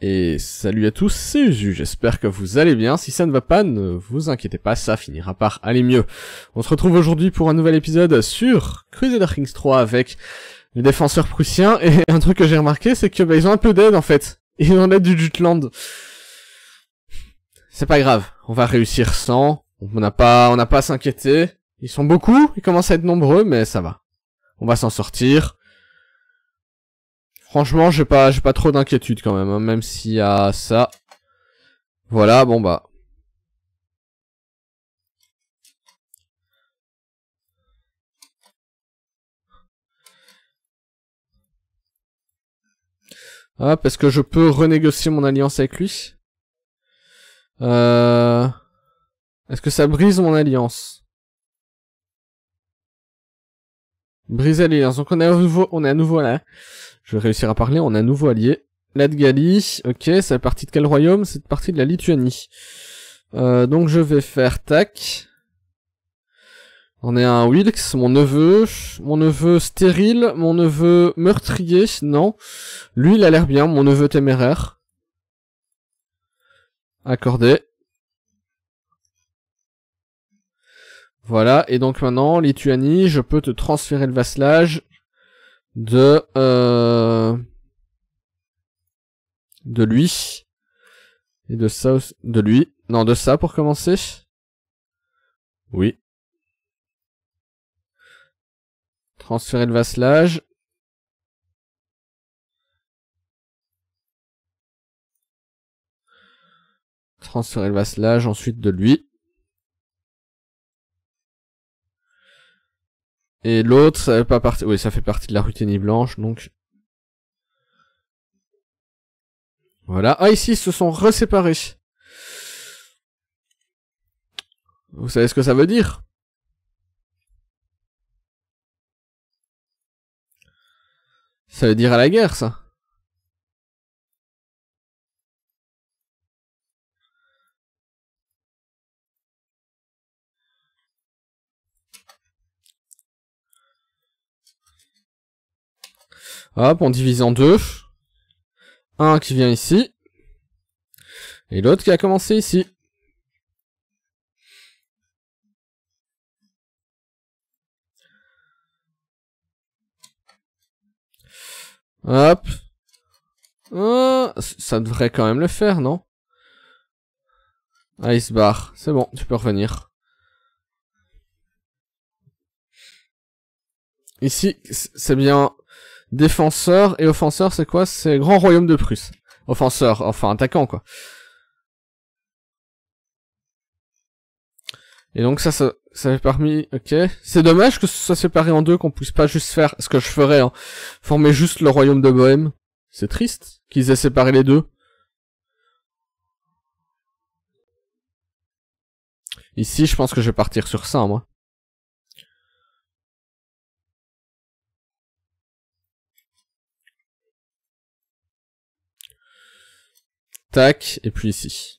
Et salut à tous, c'est Uzu, j'espère que vous allez bien, si ça ne va pas, ne vous inquiétez pas, ça finira par aller mieux. On se retrouve aujourd'hui pour un nouvel épisode sur Crusader Kings 3 avec les défenseurs prussiens, et un truc que j'ai remarqué, c'est que bah, ils ont un peu d'aide en fait. Il en est du Jutland. C'est pas grave, on va réussir sans. On n'a pas, on n'a pas à s'inquiéter. Ils sont beaucoup, ils commencent à être nombreux, mais ça va. On va s'en sortir. Franchement, j'ai pas, j'ai pas trop d'inquiétude quand même, hein, même s'il y a ça. Voilà, bon bah, Ah, parce que je peux renégocier mon alliance avec lui euh... Est-ce que ça brise mon alliance Brise l'alliance. Donc on est à nouveau, on est à nouveau là. Je vais réussir à parler, on est à nouveau allié. Latgali, ok, c'est partie de quel royaume C'est partie de la Lituanie. Euh, donc je vais faire tac. On est un Wilkes, mon neveu, mon neveu stérile, mon neveu meurtrier, non. Lui, il a l'air bien, mon neveu téméraire. Accordé. Voilà, et donc maintenant, Lituanie, je peux te transférer le vasselage de... Euh, de lui. Et de ça aussi, De lui. Non, de ça pour commencer. Oui. Transférer le vasselage. Transférer le vasselage ensuite de lui. Et l'autre, ça fait pas partie. Oui, ça fait partie de la ruténie blanche, donc. Voilà. Ah ici, ils se sont reséparés. Vous savez ce que ça veut dire Ça veut dire à la guerre, ça. Hop, on divise en deux. Un qui vient ici. Et l'autre qui a commencé ici. Hop. Oh, ça devrait quand même le faire, non Ice c'est bon, tu peux revenir. Ici, c'est bien défenseur et offenseur, c'est quoi C'est Grand Royaume de Prusse. Offenseur, enfin attaquant, quoi. Et donc ça, ça, ça parmi... Ok. C'est dommage que ce soit séparé en deux, qu'on puisse pas juste faire ce que je ferais, hein. Former juste le royaume de Bohème. C'est triste qu'ils aient séparé les deux. Ici, je pense que je vais partir sur ça, moi. Tac, et puis ici.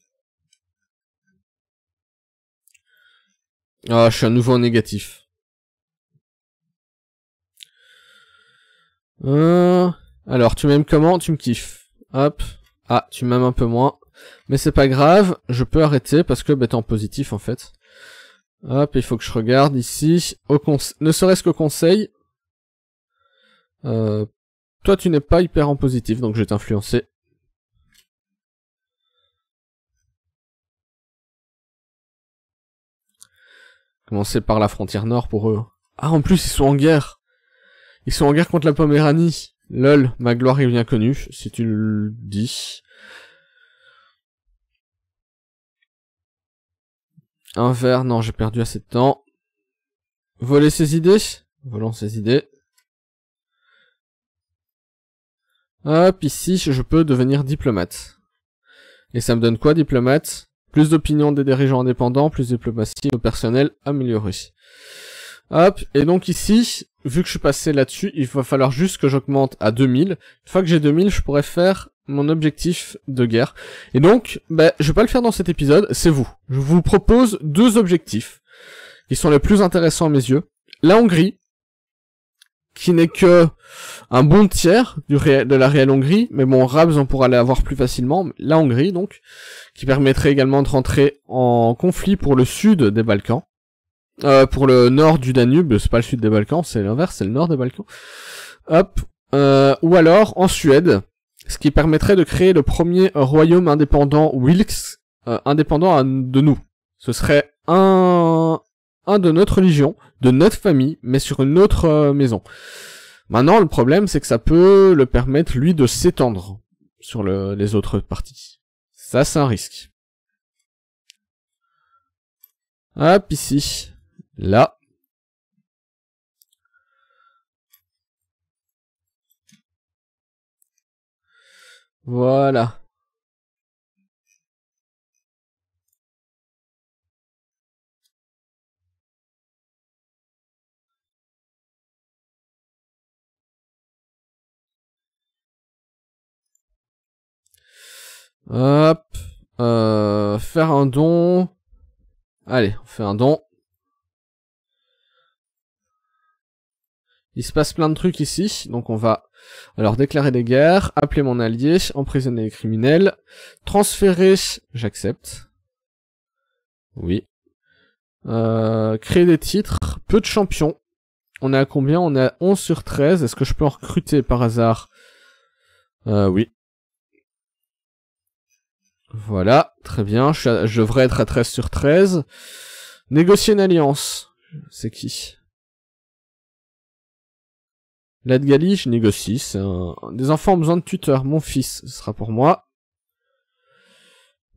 Ah, je suis à nouveau en négatif. Euh, alors, tu m'aimes comment Tu me kiffes. Hop. Ah, tu m'aimes un peu moins. Mais c'est pas grave, je peux arrêter parce que bah, t'es en positif en fait. Hop, il faut que je regarde ici. Au ne serait-ce qu'au conseil. Euh, toi, tu n'es pas hyper en positif, donc je vais t'influencer. Commencer par la frontière nord pour eux. Ah, en plus, ils sont en guerre. Ils sont en guerre contre la Poméranie. Lol, ma gloire est bien connue, si tu le dis. Un verre, non, j'ai perdu assez de temps. Voler ses idées Volons ses idées. Hop, ici, je peux devenir diplomate. Et ça me donne quoi, diplomate plus d'opinion des dirigeants indépendants, plus de diplomatie au personnel amélioré. Hop, et donc ici, vu que je suis passé là-dessus, il va falloir juste que j'augmente à 2000. Une fois que j'ai 2000, je pourrais faire mon objectif de guerre. Et donc, bah, je vais pas le faire dans cet épisode, c'est vous. Je vous propose deux objectifs qui sont les plus intéressants à mes yeux. La Hongrie, qui n'est que un bon tiers de la réelle Hongrie, mais bon, Rabs, on pourra l'avoir plus facilement, la Hongrie donc, qui permettrait également de rentrer en conflit pour le sud des Balkans, euh, pour le nord du Danube, c'est pas le sud des Balkans, c'est l'inverse, c'est le nord des Balkans, hop, euh, ou alors en Suède, ce qui permettrait de créer le premier royaume indépendant Wilks, euh, indépendant de nous. Ce serait un, un de notre religion, de notre famille, mais sur une autre euh, maison. Maintenant, le problème, c'est que ça peut le permettre, lui, de s'étendre sur le, les autres parties. Ça, c'est un risque. Hop, ici. Là. Voilà. Hop. Euh, faire un don. Allez, on fait un don. Il se passe plein de trucs ici, donc on va alors déclarer des guerres, appeler mon allié, emprisonner les criminels, transférer, j'accepte. Oui. Euh, créer des titres, peu de champions. On est à combien On est à 11 sur 13. Est-ce que je peux en recruter par hasard euh, Oui. Voilà, très bien. Je, devrais être à 13 sur 13. Négocier une alliance. C'est qui L'Adgali, je négocie. Des enfants ont besoin de tuteurs. Mon fils, ce sera pour moi.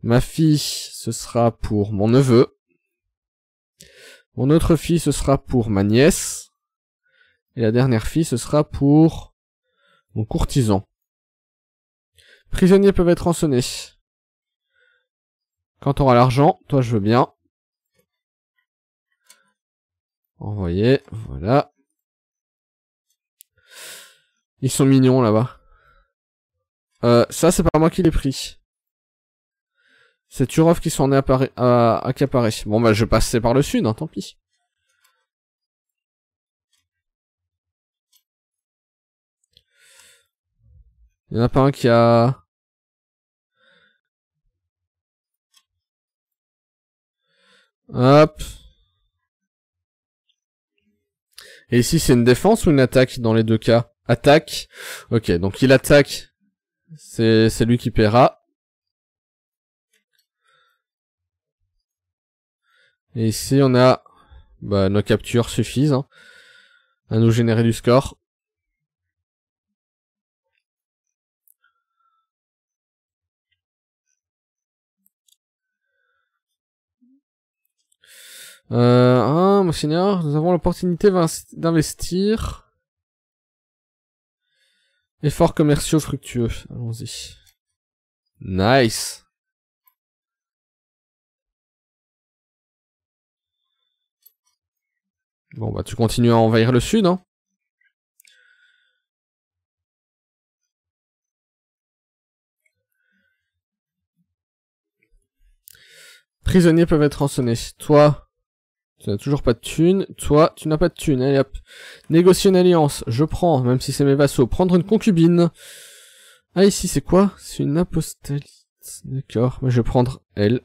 Ma fille, ce sera pour mon neveu. Mon autre fille, ce sera pour ma nièce. Et la dernière fille, ce sera pour mon courtisan. Prisonniers peuvent être rançonnés. Quand t'auras l'argent, toi je veux bien. Envoyer, voilà. Ils sont mignons là-bas. Euh, ça, c'est pas moi qui l'ai pris. C'est Turov qui s'en est à accaparé. Bon bah je passais par le sud, hein, tant pis. Il y en a pas un qui a... Hop. Et ici, c'est une défense ou une attaque dans les deux cas Attaque. Ok, donc il attaque. C'est lui qui paiera. Et ici, on a... Bah, nos captures suffisent hein, à nous générer du score. Euh, hein, nous avons l'opportunité d'investir. Efforts commerciaux fructueux. Allons-y. Nice. Bon, bah, tu continues à envahir le sud, hein. Prisonniers peuvent être rançonnés. Toi, tu n'as toujours pas de thunes, Toi, tu n'as pas de thunes, Allez hop. Négocier une alliance. Je prends, même si c'est mes vassaux. Prendre une concubine. Ah, ici, c'est quoi C'est une apostolite, D'accord. je vais prendre elle.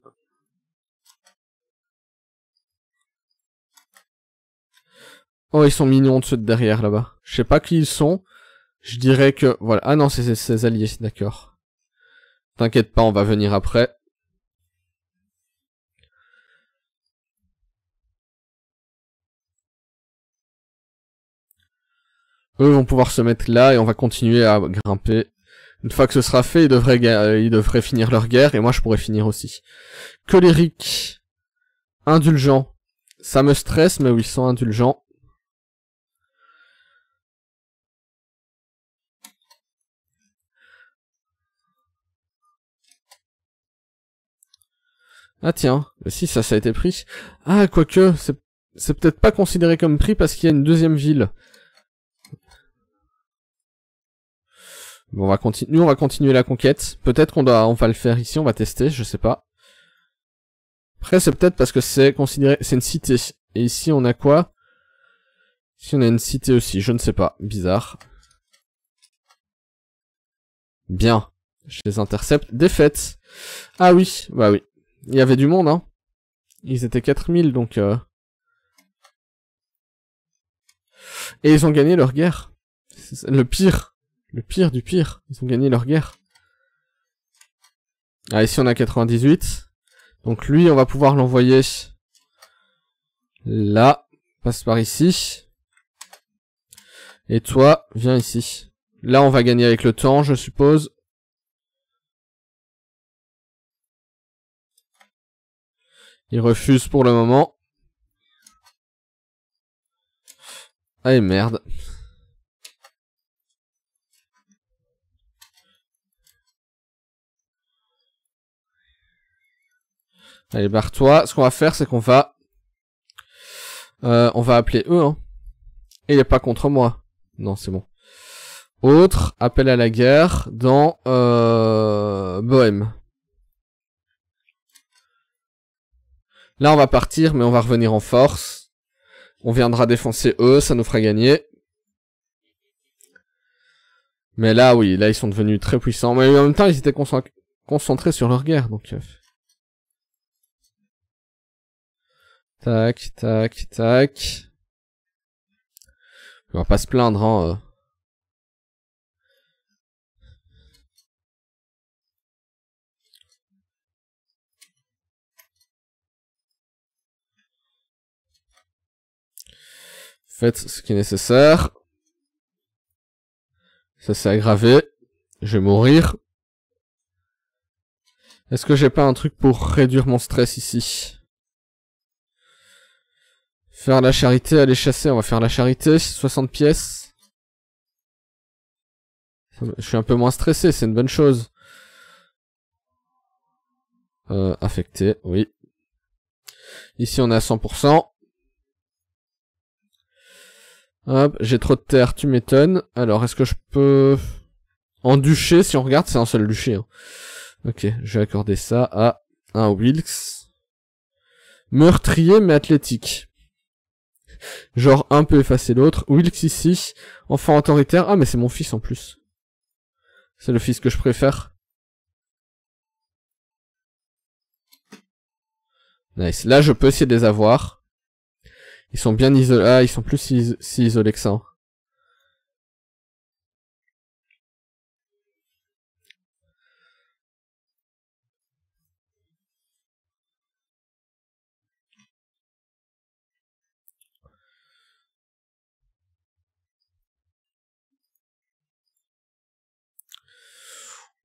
Oh, ils sont mignons de ceux de derrière, là-bas. Je sais pas qui ils sont. Je dirais que... Voilà. Ah non, c'est ses alliés. D'accord. T'inquiète pas, on va venir après. Eux vont pouvoir se mettre là et on va continuer à grimper. Une fois que ce sera fait, ils devraient, euh, ils devraient finir leur guerre et moi je pourrais finir aussi. Colérique. Indulgent. Ça me stresse, mais oui, ils sont indulgents. Ah tiens, si ça, ça a été pris. Ah, quoique, c'est peut-être pas considéré comme pris parce qu'il y a une deuxième ville. Bon, on va continuer, on va continuer la conquête. Peut-être qu'on doit, on va le faire ici, on va tester, je sais pas. Après, c'est peut-être parce que c'est considéré, c'est une cité. Et ici, on a quoi Si on a une cité aussi, je ne sais pas. Bizarre. Bien. Je les intercepte. Défaite. Ah oui, bah oui. Il y avait du monde, hein. Ils étaient 4000, donc... Euh. Et ils ont gagné leur guerre. Le pire. Le pire du pire. Ils ont gagné leur guerre. Ah, ici, on a 98. Donc lui, on va pouvoir l'envoyer là. Passe par ici. Et toi, viens ici. Là, on va gagner avec le temps, je suppose. Il refuse pour le moment. Ah merde. Allez, barre-toi. Ce qu'on va faire, c'est qu'on va... Euh, on va appeler eux, hein. Et il est pas contre moi. Non, c'est bon. Autre, appel à la guerre dans euh, Bohème. Là, on va partir, mais on va revenir en force. On viendra défoncer eux, ça nous fera gagner. Mais là, oui, là, ils sont devenus très puissants. Mais en même temps, ils étaient concentrés sur leur guerre, donc... Euh, Tac, tac, tac. On va pas se plaindre, hein. Euh. Faites ce qui est nécessaire. Ça s'est aggravé. Je vais mourir. Est-ce que j'ai pas un truc pour réduire mon stress ici Faire la charité, aller chasser, on va faire la charité, 60 pièces. Je suis un peu moins stressé, c'est une bonne chose. Euh, affecté, oui. Ici on est à 100%. Hop, j'ai trop de terre, tu m'étonnes. Alors, est-ce que je peux... En duché, si on regarde, c'est un seul duché. Hein. Ok, je vais accorder ça à un Wilks. Meurtrier mais athlétique. Genre, un peu effacer l'autre. Wilkes ici, enfant autoritaire. Ah, mais c'est mon fils en plus. C'est le fils que je préfère. Nice. Là, je peux essayer de les avoir. Ils sont bien isolés. Ah, ils sont plus si, isolés que ça. Hein.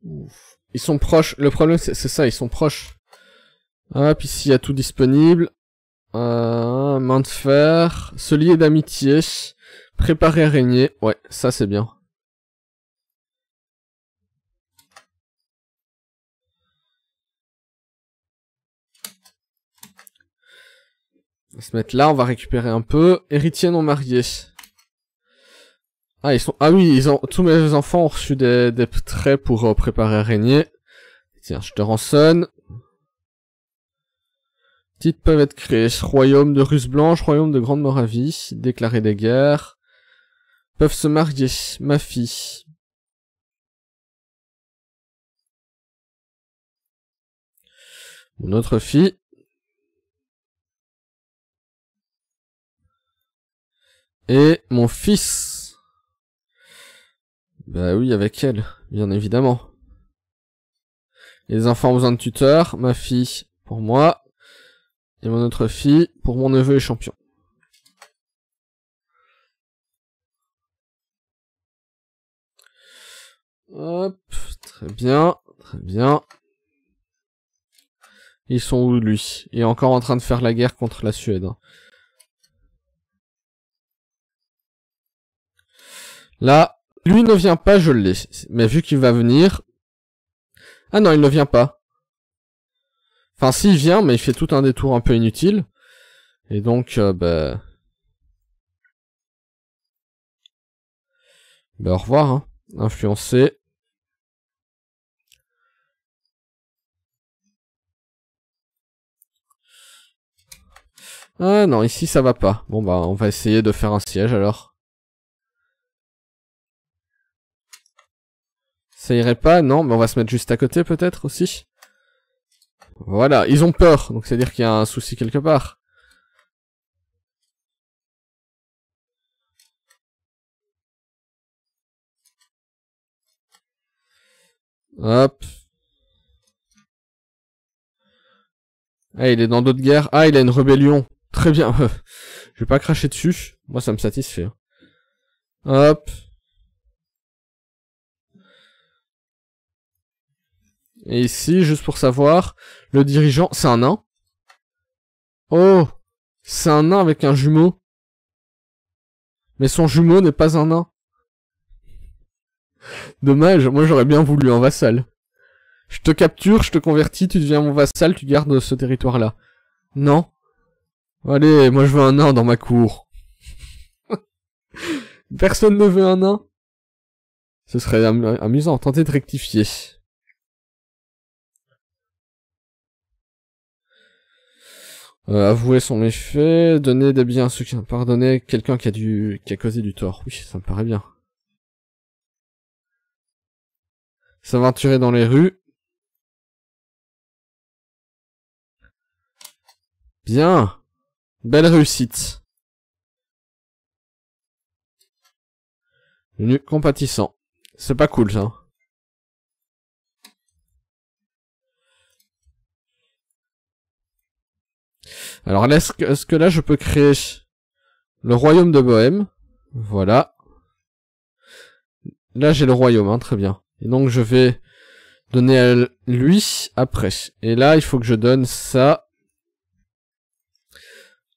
Ils sont proches. Le problème, c'est ça, ils sont proches. Hop, ici, il y a tout disponible. Euh, main de fer. Se lier d'amitié. Préparer à régner. Ouais, ça, c'est bien. On va se mettre là, on va récupérer un peu. Héritier non marié. Ah, ils sont, ah oui, ils ont, tous mes enfants ont reçu des, des traits pour euh, préparer préparer régner. Tiens, je te rançonne. Titres peuvent être créés. Royaume de Russe Blanche, Royaume de Grande Moravie, déclarer des guerres. Peuvent se marier, ma fille. Notre autre fille. Et mon fils. Bah oui, avec elle, bien évidemment. Les enfants ont besoin de tuteurs. ma fille pour moi, et mon autre fille pour mon neveu et champion. Hop, très bien, très bien. Ils sont où lui Il est encore en train de faire la guerre contre la Suède. Hein. Là, lui ne vient pas, je l'ai. Mais vu qu'il va venir... Ah non, il ne vient pas. Enfin, si il vient, mais il fait tout un détour un peu inutile. Et donc, euh, bah... Bah, au revoir, hein. Influencer. Ah non, ici ça va pas. Bon bah, on va essayer de faire un siège alors. Ça irait pas, non, mais on va se mettre juste à côté peut-être aussi. Voilà, ils ont peur, donc c'est-à-dire qu'il y a un souci quelque part. Hop. Ah, il est dans d'autres guerres. Ah, il a une rébellion. Très bien. Je vais pas cracher dessus. Moi, ça me satisfait. Hein. Hop. Et ici, juste pour savoir, le dirigeant, c'est un nain. Oh C'est un nain avec un jumeau. Mais son jumeau n'est pas un nain. Dommage, moi j'aurais bien voulu un vassal. Je te capture, je te convertis, tu deviens mon vassal, tu gardes ce territoire-là. Non. Allez, moi je veux un nain dans ma cour. Personne ne veut un nain. Ce serait amusant, tenter de rectifier. Euh, avouer son méfait, donner des biens à ceux qui pardonné quelqu'un qui a du qui a causé du tort. Oui, ça me paraît bien. S'aventurer dans les rues. Bien. Belle réussite. Nu compatissant. C'est pas cool ça. Alors est-ce que, là je peux créer le royaume de Bohème Voilà. Là j'ai le royaume, hein, très bien. Et donc je vais donner à lui après. Et là il faut que je donne ça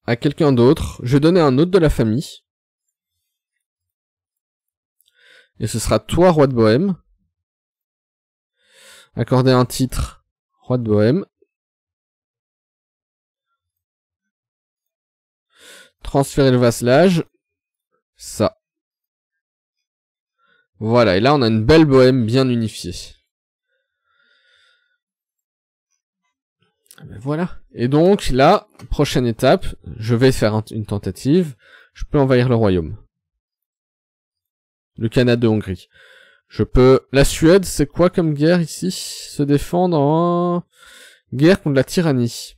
à quelqu'un d'autre. Je vais donner à un autre de la famille. Et ce sera toi, roi de Bohème. Accorder un titre, roi de Bohème. Transférer le vasselage. Ça. Voilà, et là on a une belle bohème bien unifiée. Ben voilà. Et donc là, prochaine étape, je vais faire une tentative. Je peux envahir le royaume. Le Canada, Hongrie. Je peux... La Suède, c'est quoi comme guerre ici Se défendre en... Guerre contre la tyrannie.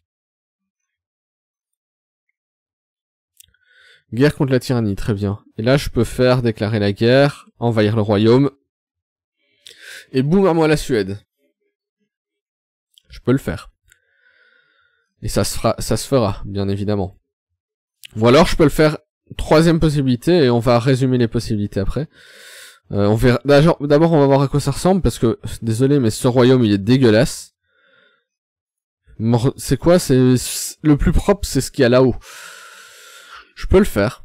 Guerre contre la tyrannie, très bien. Et là, je peux faire déclarer la guerre, envahir le royaume. Et boum, à moi la Suède. Je peux le faire. Et ça se, fera, ça se fera, bien évidemment. Ou alors, je peux le faire troisième possibilité, et on va résumer les possibilités après. Euh, on verra. D'abord, on va voir à quoi ça ressemble, parce que, désolé, mais ce royaume, il est dégueulasse. C'est quoi C'est le plus propre, c'est ce qu'il y a là-haut. Je peux le faire.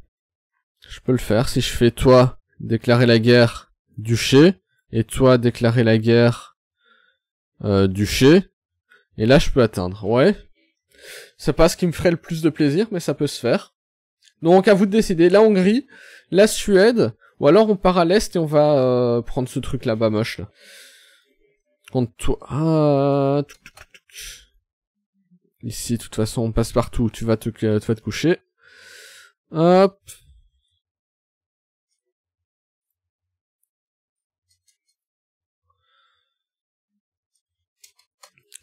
Je peux le faire si je fais toi déclarer la guerre duché et toi déclarer la guerre euh, duché. Et là, je peux atteindre. Ouais. C'est pas ce qui me ferait le plus de plaisir, mais ça peut se faire. Donc à vous de décider. La Hongrie, la Suède, ou alors on part à l'est et on va euh, prendre ce truc là-bas moche là. Contre toi. Ah, Ici, de toute façon, on passe partout. tu vas te coucher. Hop.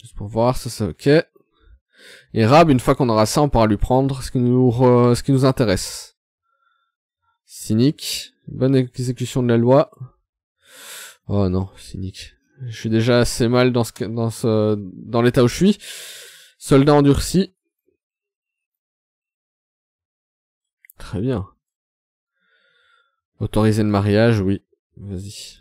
Juste pour voir, ça c'est ok. Et Rab, une fois qu'on aura ça, on pourra lui prendre ce qui nous, ce qui nous intéresse. Cynique. Bonne exécution de la loi. Oh non, cynique. Je suis déjà assez mal dans ce, dans ce, dans l'état où je suis. Soldat endurci. Très bien. Autoriser le mariage, oui. Vas-y.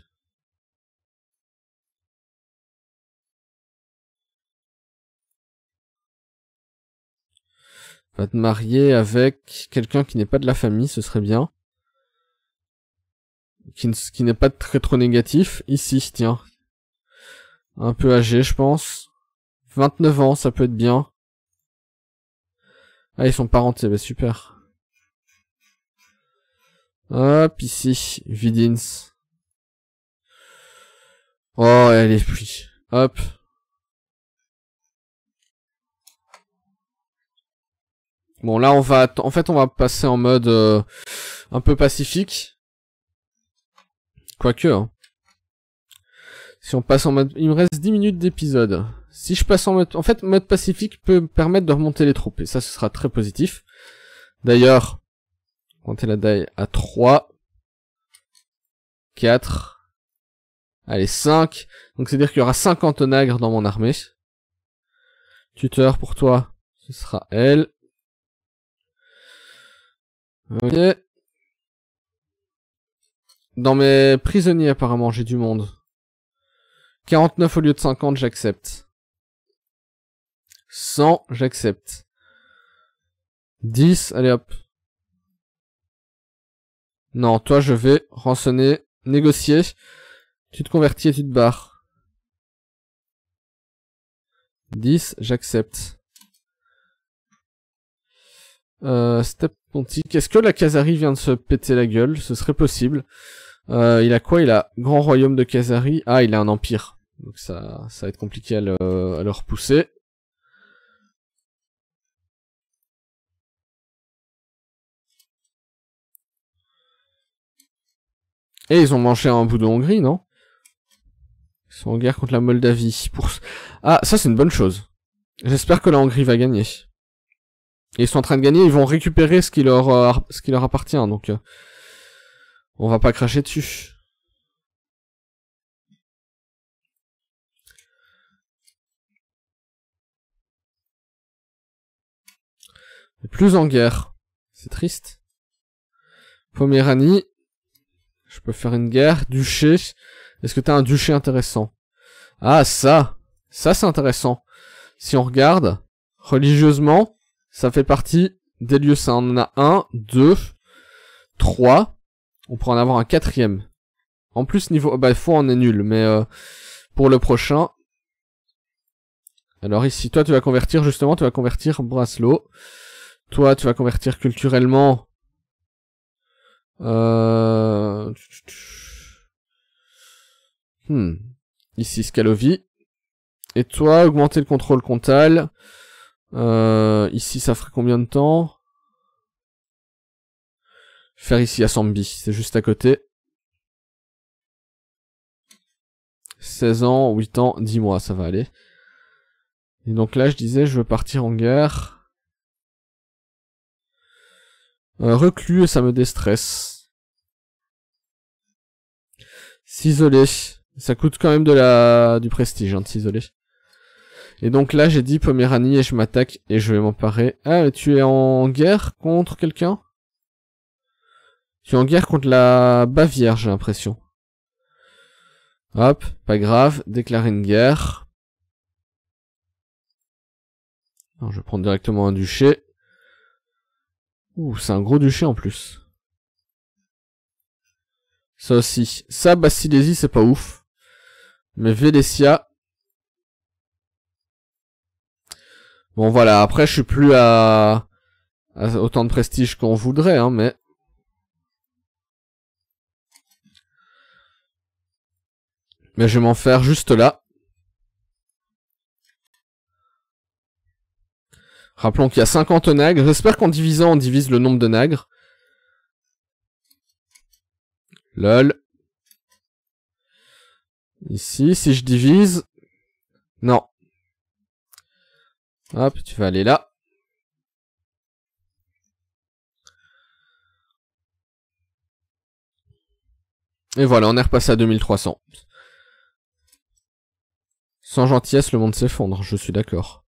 Va te marier avec quelqu'un qui n'est pas de la famille, ce serait bien. Qui, n'est pas très trop négatif. Ici, tiens. Un peu âgé, je pense. 29 ans, ça peut être bien. Ah, ils sont parentés, bah super. Hop, ici, Vidins. Oh, elle est pluie. Hop. Bon, là, on va... En fait, on va passer en mode euh, un peu pacifique. Quoique. Hein. Si on passe en mode... Il me reste 10 minutes d'épisode. Si je passe en mode... En fait, mode pacifique peut me permettre de remonter les troupes. Et ça, ce sera très positif. D'ailleurs, Comptez la die à 3. 4. Allez, 5. Donc c'est-à-dire qu'il y aura 50 nagres dans mon armée. Tuteur pour toi, ce sera elle. Ok. Dans mes prisonniers, apparemment, j'ai du monde. 49 au lieu de 50, j'accepte. 100, j'accepte. 10, allez hop. Non, toi, je vais rançonner, négocier. Tu te convertis et tu te barres. 10, j'accepte. Euh, Step Est-ce que la Kazari vient de se péter la gueule Ce serait possible. Euh, il a quoi Il a Grand Royaume de Kazari. Ah, il a un empire. Donc ça, ça va être compliqué à à le repousser. Et eh, ils ont mangé un bout de Hongrie, non Ils sont en guerre contre la Moldavie. Pour... Ah, ça c'est une bonne chose. J'espère que la Hongrie va gagner. ils sont en train de gagner, ils vont récupérer ce qui leur, euh, ce qui leur appartient, donc... Euh, on va pas cracher dessus. plus en guerre. C'est triste. Poméranie, je peux faire une guerre. Duché. Est-ce que t'as un duché intéressant Ah, ça Ça, c'est intéressant. Si on regarde, religieusement, ça fait partie des lieux saints. On en a un, deux, trois. On pourrait en avoir un quatrième. En plus, niveau... Bah, faut on est nul, mais... Euh, pour le prochain... Alors ici, toi, tu vas convertir, justement, tu vas convertir Braslo. Toi, tu vas convertir culturellement euh, hmm. Ici, Scalovi. Et toi, augmenter le contrôle comptal. Euh, ici, ça ferait combien de temps Faire ici à Sambi, c'est juste à côté. 16 ans, 8 ans, 10 mois, ça va aller. Et donc là, je disais, je veux partir en guerre reclus et ça me déstresse. S'isoler. Ça coûte quand même de la... du prestige hein, de s'isoler. Et donc là j'ai dit Poméranie et je m'attaque et je vais m'emparer. Ah tu es en guerre contre quelqu'un Tu es en guerre contre la Bavière j'ai l'impression. Hop, pas grave, déclarer une guerre. je vais prendre directement un duché. Ouh, c'est un gros duché en plus. Ça aussi. Ça, Bastilésie, c'est pas ouf. Mais Vélesia... Bon, voilà. Après, je suis plus à... autant de prestige qu'on voudrait, hein, mais... Mais je vais m'en faire juste là. Rappelons qu'il y a 50 nagres. J'espère qu'en divisant, on divise le nombre de nagres. Lol. Ici, si je divise... Non. Hop, tu vas aller là. Et voilà, on est repassé à 2300. Sans gentillesse, le monde s'effondre, je suis d'accord.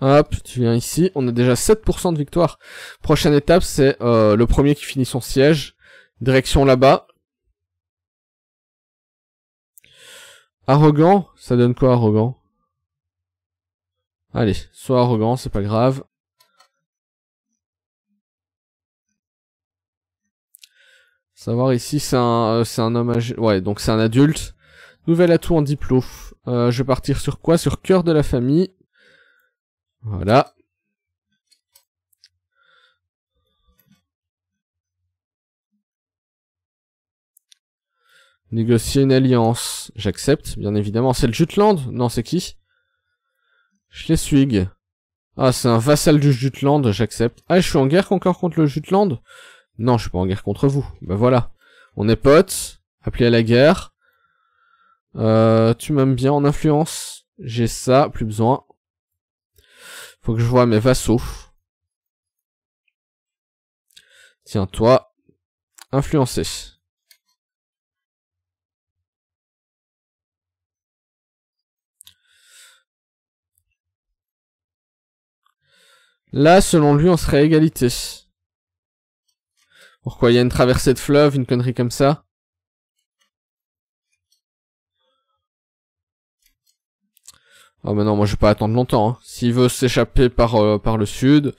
Hop, tu viens ici. On a déjà 7% de victoire. Prochaine étape, c'est euh, le premier qui finit son siège. Direction là-bas. Arrogant Ça donne quoi, arrogant Allez, sois arrogant, c'est pas grave. Savoir ici, c'est un, euh, un homme âgé. Ouais, donc c'est un adulte. Nouvel atout en diplôme. Euh, je vais partir sur quoi Sur cœur de la famille. Voilà. Négocier une alliance. J'accepte, bien évidemment. C'est le Jutland Non, c'est qui Schleswig. Ah, c'est un vassal du Jutland, j'accepte. Ah, je suis en guerre encore contre le Jutland Non, je suis pas en guerre contre vous. Bah voilà. On est potes, Appelé à la guerre. Euh, tu m'aimes bien en influence. J'ai ça, plus besoin. Faut que je vois mes vassaux. Tiens, toi. Influencé. Là, selon lui, on serait à égalité. Pourquoi il y a une traversée de fleuve, une connerie comme ça Ah mais non, moi je vais pas attendre longtemps. Hein. S'il veut s'échapper par, euh, par le sud,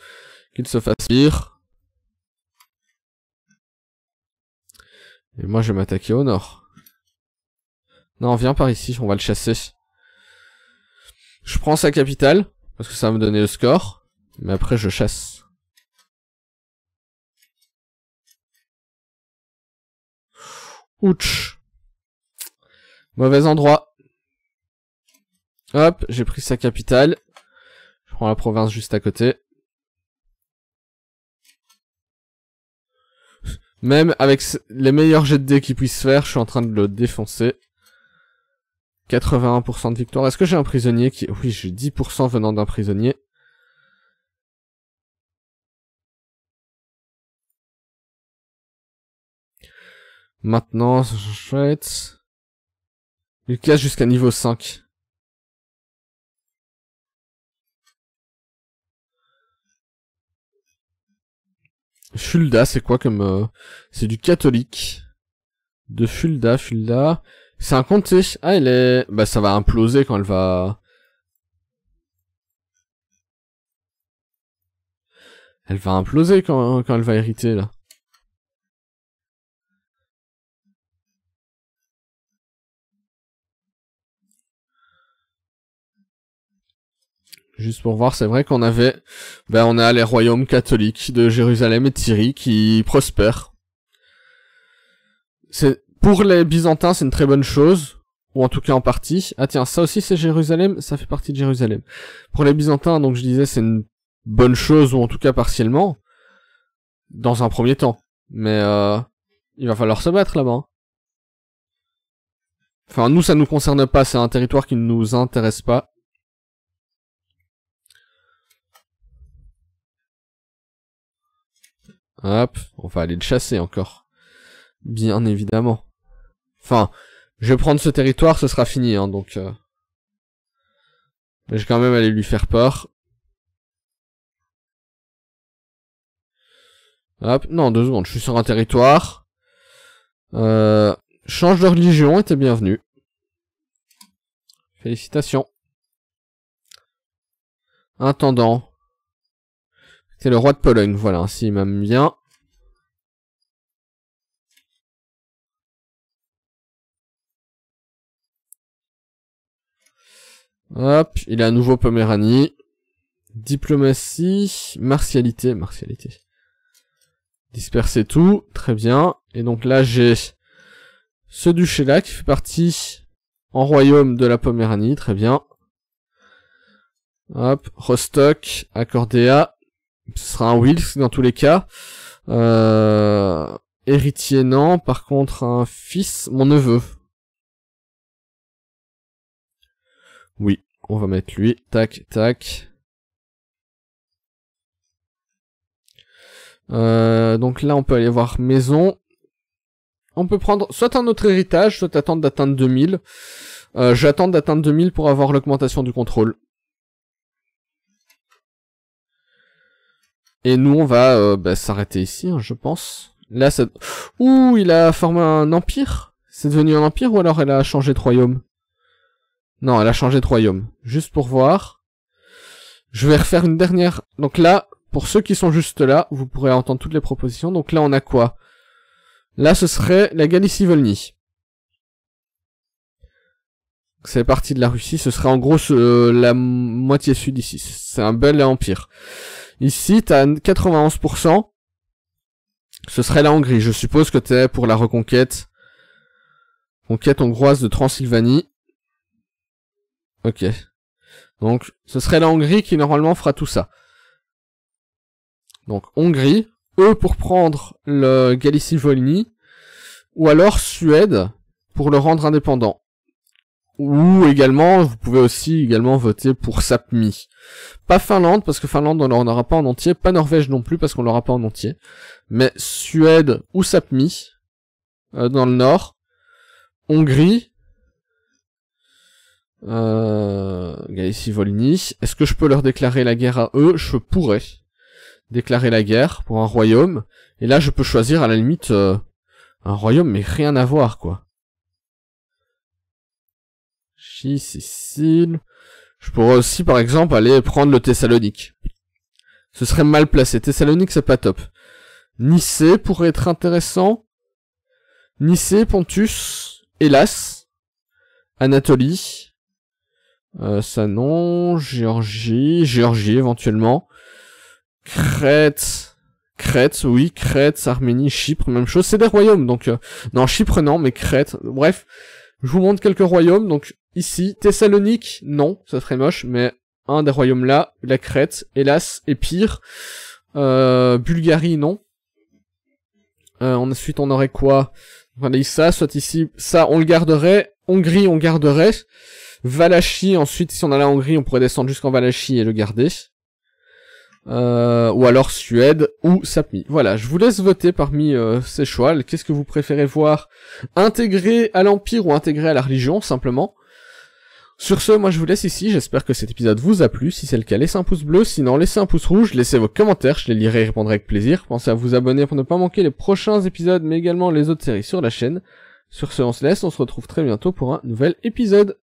qu'il se fasse pire. Et moi je vais m'attaquer au nord. Non, viens par ici, on va le chasser. Je prends sa capitale, parce que ça va me donner le score. Mais après je chasse. Ouch. Mauvais endroit. Hop, j'ai pris sa capitale. Je prends la province juste à côté. Même avec les meilleurs jets de dés qu'il puisse faire, je suis en train de le défoncer. 81% de victoire. Est-ce que j'ai un prisonnier qui... Oui, j'ai 10% venant d'un prisonnier. Maintenant, je chouette. casse jusqu'à niveau 5. Fulda, c'est quoi comme... Euh, c'est du catholique. De Fulda, Fulda. C'est un comté. Ah, elle est... Bah, ça va imploser quand elle va... Elle va imploser quand, quand elle va hériter, là. juste pour voir, c'est vrai qu'on avait, ben on a les royaumes catholiques de Jérusalem et de qui prospèrent. C'est pour les Byzantins, c'est une très bonne chose, ou en tout cas en partie. Ah tiens, ça aussi c'est Jérusalem, ça fait partie de Jérusalem. Pour les Byzantins, donc je disais, c'est une bonne chose ou en tout cas partiellement, dans un premier temps. Mais euh, il va falloir se battre là-bas. Hein. Enfin, nous, ça nous concerne pas, c'est un territoire qui ne nous intéresse pas. Hop, on va aller le chasser encore. Bien évidemment. Enfin, je vais prendre ce territoire, ce sera fini, hein, donc... Mais euh. je vais quand même aller lui faire peur. Hop, non, deux secondes, je suis sur un territoire. Euh, change de religion était t'es bienvenu. Félicitations. Intendant. C'est le roi de Pologne, voilà, s'il m'aime bien. Hop, il a à nouveau Poméranie. Diplomatie, martialité, martialité. Disperser tout, très bien. Et donc là, j'ai ce duché-là qui fait partie en royaume de la Poméranie, très bien. Hop, Rostock, Accordéa, ce sera un Wils dans tous les cas. Euh, héritier non, par contre un fils, mon neveu. Oui, on va mettre lui. Tac, tac. Euh, donc là, on peut aller voir maison. On peut prendre soit un autre héritage, soit attendre d'atteindre 2000. Euh, J'attends d'atteindre 2000 pour avoir l'augmentation du contrôle. Et nous, on va euh, bah, s'arrêter ici, hein, je pense. Là, ça... Ouh, il a formé un empire C'est devenu un empire ou alors elle a changé de royaume Non, elle a changé de royaume. Juste pour voir. Je vais refaire une dernière. Donc là, pour ceux qui sont juste là, vous pourrez entendre toutes les propositions. Donc là, on a quoi Là, ce serait la Galicie-Volny. C'est parti de la Russie, ce serait en gros euh, la moitié sud ici. C'est un bel empire. Ici, t'as 91%. Ce serait la Hongrie. Je suppose que t'es pour la reconquête. Conquête hongroise de Transylvanie. Ok. Donc, ce serait la Hongrie qui normalement fera tout ça. Donc, Hongrie. Eux pour prendre le Galicie-Volhynie. Ou alors Suède pour le rendre indépendant ou également, vous pouvez aussi également voter pour Sapmi. Pas Finlande, parce que Finlande, on n'aura aura pas en entier. Pas Norvège non plus, parce qu'on l'aura pas en entier. Mais Suède ou Sapmi, euh, dans le nord. Hongrie. Euh, Galicie, Volny. Est-ce que je peux leur déclarer la guerre à eux Je pourrais déclarer la guerre pour un royaume. Et là, je peux choisir à la limite euh, un royaume, mais rien à voir, quoi. Je pourrais aussi, par exemple, aller prendre le Thessalonique. Ce serait mal placé. Thessalonique, c'est pas top. Nicée pourrait être intéressant. Nicée, Pontus, Hélas, Anatolie, euh, ça non, Géorgie, Géorgie éventuellement, Crète, Crète, oui, Crète, Arménie, Chypre, même chose, c'est des royaumes, donc, euh, non, Chypre non, mais Crète, bref, je vous montre quelques royaumes, donc, ici. Thessalonique, non, ça serait moche, mais un des royaumes là, la Crète, hélas, est pire. Euh, Bulgarie, non. Euh, ensuite, on aurait quoi Voilà, ça, soit ici, ça, on le garderait. Hongrie, on garderait. Valachie, ensuite, si on allait en Hongrie, on pourrait descendre jusqu'en Valachie et le garder. Euh, ou alors Suède ou Sapmi. Voilà, je vous laisse voter parmi ces choix. Qu'est-ce que vous préférez voir intégré à l'Empire ou intégré à la religion, simplement sur ce, moi je vous laisse ici, j'espère que cet épisode vous a plu, si c'est le cas laissez un pouce bleu, sinon laissez un pouce rouge, laissez vos commentaires, je les lirai et répondrai avec plaisir, pensez à vous abonner pour ne pas manquer les prochains épisodes mais également les autres séries sur la chaîne. Sur ce, on se laisse, on se retrouve très bientôt pour un nouvel épisode.